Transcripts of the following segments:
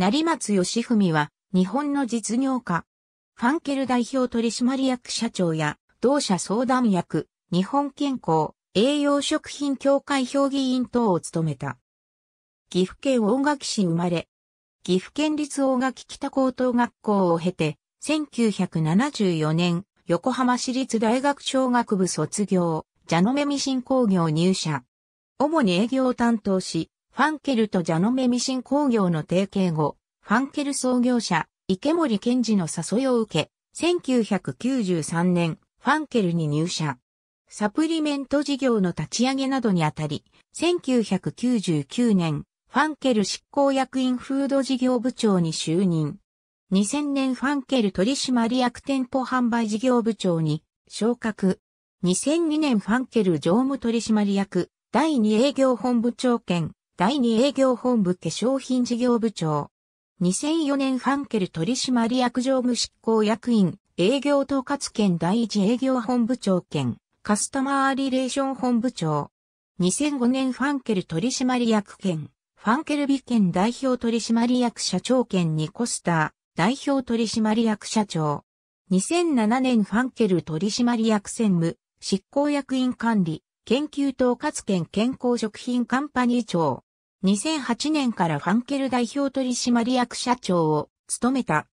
成松義文は、日本の実業家、ファンケル代表取締役社長や、同社相談役、日本健康、栄養食品協会評議員等を務めた。岐阜県大垣市生まれ、岐阜県立大垣北高等学校を経て、1974年、横浜市立大学小学部卒業、ジャノメミシン工業入社。主に営業を担当し、ファンケルとジャノメミシン工業の提携後、ファンケル創業者、池森健二の誘いを受け、1993年、ファンケルに入社。サプリメント事業の立ち上げなどにあたり、1999年、ファンケル執行役員フード事業部長に就任。2000年ファンケル取締役店舗販売事業部長に昇格。2002年ファンケル常務取締役第2営業本部長兼第2営業本部化粧品事業部長。2004年ァンケル取締役常務執行役員、営業統括兼第一営業本部長兼、カスタマーリレーション本部長。2005年ファンケル取締役兼、ファンケル美兼代表取締役社長兼ニコスター、代表取締役社長。2007年ファンケル取締役専務、執行役員管理、研究統括兼健康食品カンパニー長。2008年からファンケル代表取締役社長を務めた。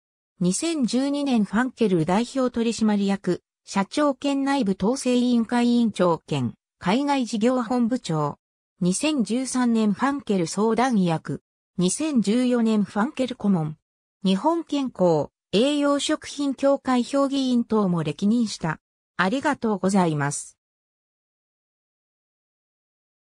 2012年ファンケル代表取締役、社長兼内部統制委員会委員長兼、海外事業本部長。2013年ファンケル相談役。2014年ファンケル顧問。日本健康、栄養食品協会評議員等も歴任した。ありがとうございます。